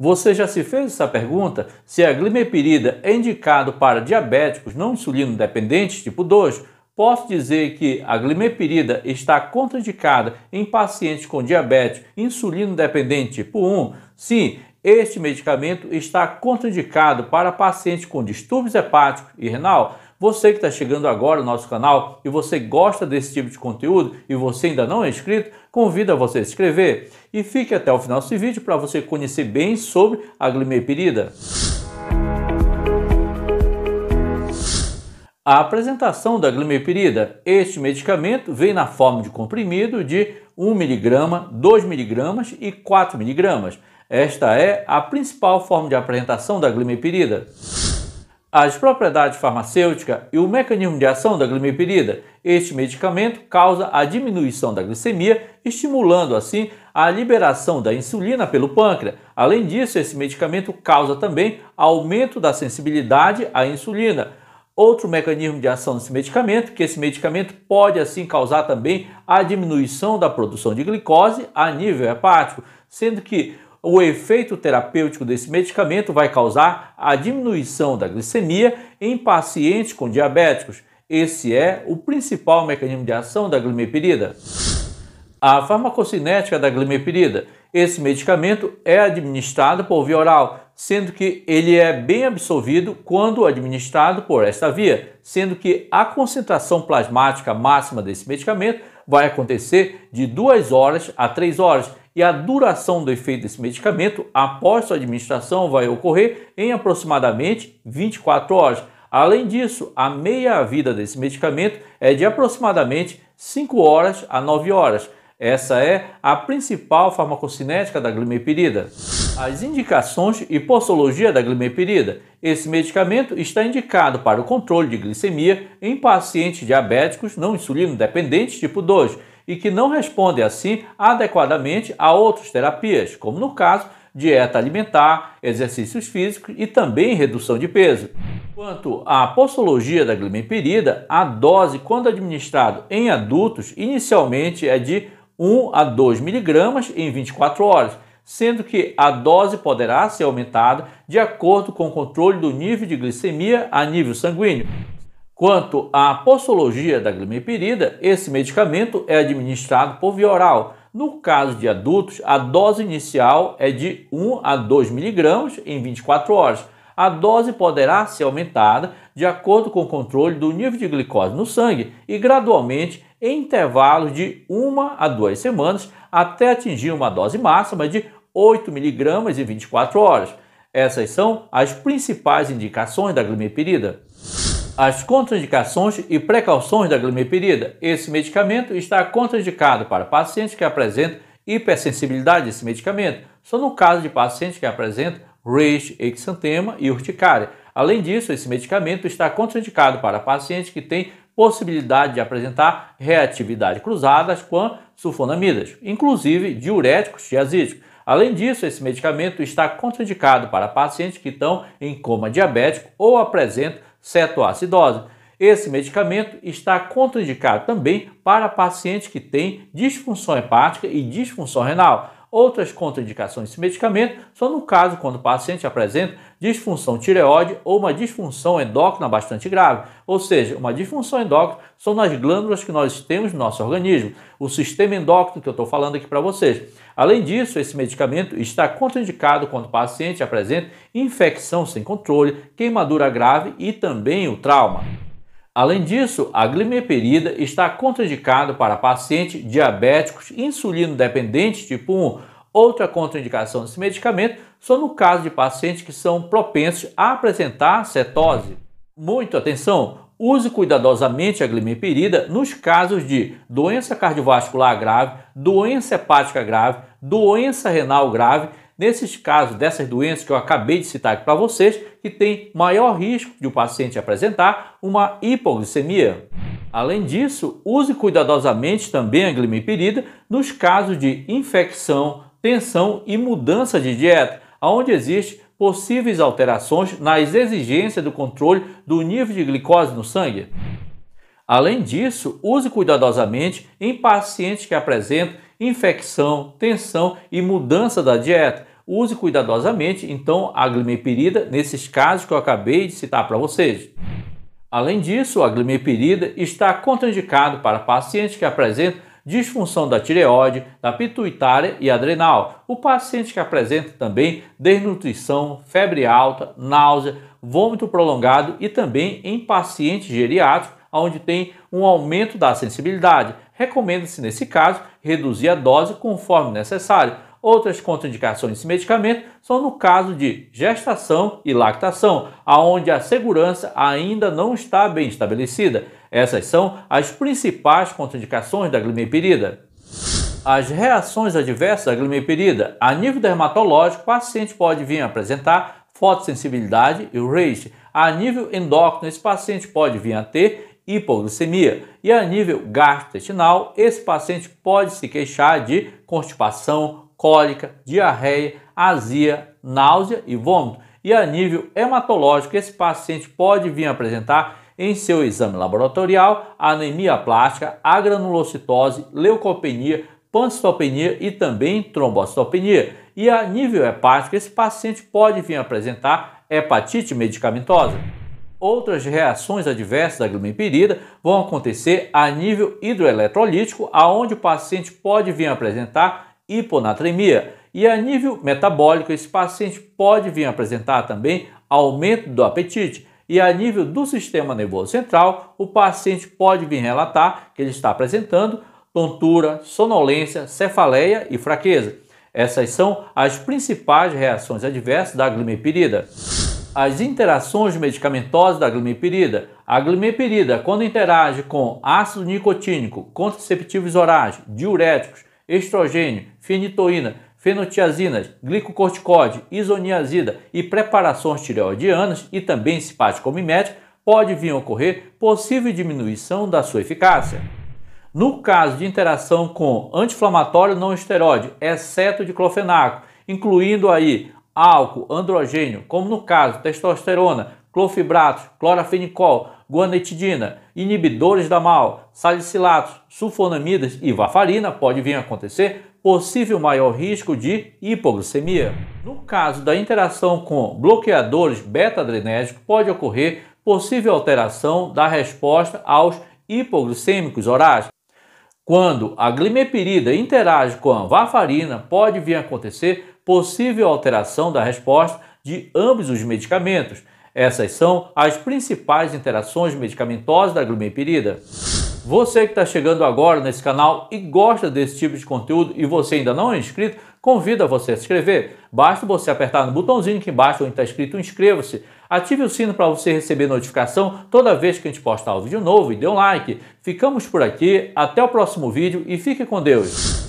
Você já se fez essa pergunta? Se a glimepirida é indicado para diabéticos não insulino dependentes tipo 2, posso dizer que a glimepirida está contraindicada em pacientes com diabetes insulino dependente tipo 1? Sim, este medicamento está contraindicado para pacientes com distúrbios hepático e renal. Você que está chegando agora no nosso canal e você gosta desse tipo de conteúdo e você ainda não é inscrito, convido a você a se inscrever e fique até o final desse vídeo para você conhecer bem sobre a glimepirida. A apresentação da glimepirida, este medicamento vem na forma de comprimido de 1mg, 2mg e 4mg. Esta é a principal forma de apresentação da glimepirida. As propriedades farmacêuticas e o mecanismo de ação da glimepirida. Este medicamento causa a diminuição da glicemia, estimulando assim a liberação da insulina pelo pâncreas. Além disso, esse medicamento causa também aumento da sensibilidade à insulina. Outro mecanismo de ação desse medicamento, que esse medicamento pode assim causar também a diminuição da produção de glicose a nível hepático, sendo que o efeito terapêutico desse medicamento vai causar a diminuição da glicemia em pacientes com diabéticos. Esse é o principal mecanismo de ação da glimepirida. A farmacocinética da glimepirida. Esse medicamento é administrado por via oral, sendo que ele é bem absorvido quando administrado por esta via, sendo que a concentração plasmática máxima desse medicamento vai acontecer de 2 horas a 3 horas e a duração do efeito desse medicamento após sua administração vai ocorrer em aproximadamente 24 horas. Além disso, a meia-vida desse medicamento é de aproximadamente 5 horas a 9 horas. Essa é a principal farmacocinética da glimepirida as indicações e postologia da glimepirida. Esse medicamento está indicado para o controle de glicemia em pacientes diabéticos não insulino-dependentes tipo 2 e que não respondem assim adequadamente a outras terapias, como no caso dieta alimentar, exercícios físicos e também redução de peso. Quanto à postologia da glimepirida, a dose quando administrado em adultos inicialmente é de 1 a 2 miligramas em 24 horas sendo que a dose poderá ser aumentada de acordo com o controle do nível de glicemia a nível sanguíneo. Quanto à postologia da glimepirida, esse medicamento é administrado por via oral. No caso de adultos, a dose inicial é de 1 a 2 miligramas em 24 horas. A dose poderá ser aumentada de acordo com o controle do nível de glicose no sangue e gradualmente em intervalos de 1 a 2 semanas até atingir uma dose máxima de 8 miligramas em 24 horas. Essas são as principais indicações da glimepirida As contraindicações e precauções da glimepirida Esse medicamento está contraindicado para pacientes que apresentam hipersensibilidade a esse medicamento, só no caso de pacientes que apresentam rage, exantema e urticária. Além disso, esse medicamento está contraindicado para pacientes que têm possibilidade de apresentar reatividade cruzada com sulfonamidas, inclusive diuréticos tiazídicos. Além disso, esse medicamento está contraindicado para pacientes que estão em coma diabético ou apresentam cetoacidose. Esse medicamento está contraindicado também para pacientes que têm disfunção hepática e disfunção renal. Outras contraindicações desse medicamento são no caso quando o paciente apresenta disfunção tireoide ou uma disfunção endócrina bastante grave, ou seja, uma disfunção endócrina são nas glândulas que nós temos no nosso organismo, o sistema endócrino que eu estou falando aqui para vocês. Além disso, esse medicamento está contraindicado quando o paciente apresenta infecção sem controle, queimadura grave e também o trauma. Além disso, a glimeperida está contraindicada para pacientes diabéticos, insulino dependentes tipo 1. Outra contraindicação desse medicamento só no caso de pacientes que são propensos a apresentar cetose. Muito atenção! Use cuidadosamente a glimeperida nos casos de doença cardiovascular grave, doença hepática grave, doença renal grave, Nesses casos dessas doenças que eu acabei de citar aqui para vocês, que tem maior risco de o paciente apresentar uma hipoglicemia. Além disso, use cuidadosamente também a glimepirida nos casos de infecção, tensão e mudança de dieta, onde existem possíveis alterações nas exigências do controle do nível de glicose no sangue. Além disso, use cuidadosamente em pacientes que apresentam infecção, tensão e mudança da dieta. Use cuidadosamente, então, a glimepirida nesses casos que eu acabei de citar para vocês. Além disso, a glimepirida está contraindicado para pacientes que apresentam disfunção da tireoide, da pituitária e adrenal. O paciente que apresenta também desnutrição, febre alta, náusea, vômito prolongado e também em pacientes geriátricos, onde tem um aumento da sensibilidade recomenda-se, nesse caso, reduzir a dose conforme necessário. Outras contraindicações desse medicamento são no caso de gestação e lactação, aonde a segurança ainda não está bem estabelecida. Essas são as principais contraindicações da glimepirida. As reações adversas da glimepirida. A nível dermatológico, o paciente pode vir apresentar fotossensibilidade e o RAGE. A nível endócrino, esse paciente pode vir a ter hipoglicemia. E a nível gastrointestinal, esse paciente pode se queixar de constipação, cólica, diarreia, azia, náusea e vômito. E a nível hematológico, esse paciente pode vir apresentar em seu exame laboratorial anemia plástica, agranulocitose, leucopenia, pancitopenia e também trombocitopenia. E a nível hepático, esse paciente pode vir apresentar hepatite medicamentosa. Outras reações adversas da glimempirida vão acontecer a nível hidroeletrolítico, aonde o paciente pode vir apresentar hiponatremia, e a nível metabólico, esse paciente pode vir apresentar também aumento do apetite. E a nível do sistema nervoso central, o paciente pode vir relatar que ele está apresentando tontura, sonolência, cefaleia e fraqueza. Essas são as principais reações adversas da glimepirida as interações medicamentosas da glimepirida. A glimepirida, quando interage com ácido nicotínico, contraceptivos orais, diuréticos, estrogênio, fenitoína, fenotiazinas, glicocorticoide, isoniazida e preparações tireoidianas e também simpático pode vir a ocorrer possível diminuição da sua eficácia. No caso de interação com anti-inflamatório não esteroide, exceto diclofenaco, incluindo aí álcool, androgênio, como no caso testosterona, clofibratos, clorafenicol, guanetidina, inibidores da MAL, salicilatos, sulfonamidas e varfarina pode vir a acontecer possível maior risco de hipoglicemia. No caso da interação com bloqueadores beta-adrenérgicos, pode ocorrer possível alteração da resposta aos hipoglicêmicos orais. Quando a glimepirida interage com a varfarina, pode vir a acontecer possível alteração da resposta de ambos os medicamentos. Essas são as principais interações medicamentosas da glumepirida. Você que está chegando agora nesse canal e gosta desse tipo de conteúdo e você ainda não é inscrito, convido a você a se inscrever. Basta você apertar no botãozinho aqui embaixo onde está escrito inscreva-se. Ative o sino para você receber notificação toda vez que a gente postar um vídeo novo e dê um like. Ficamos por aqui, até o próximo vídeo e fique com Deus.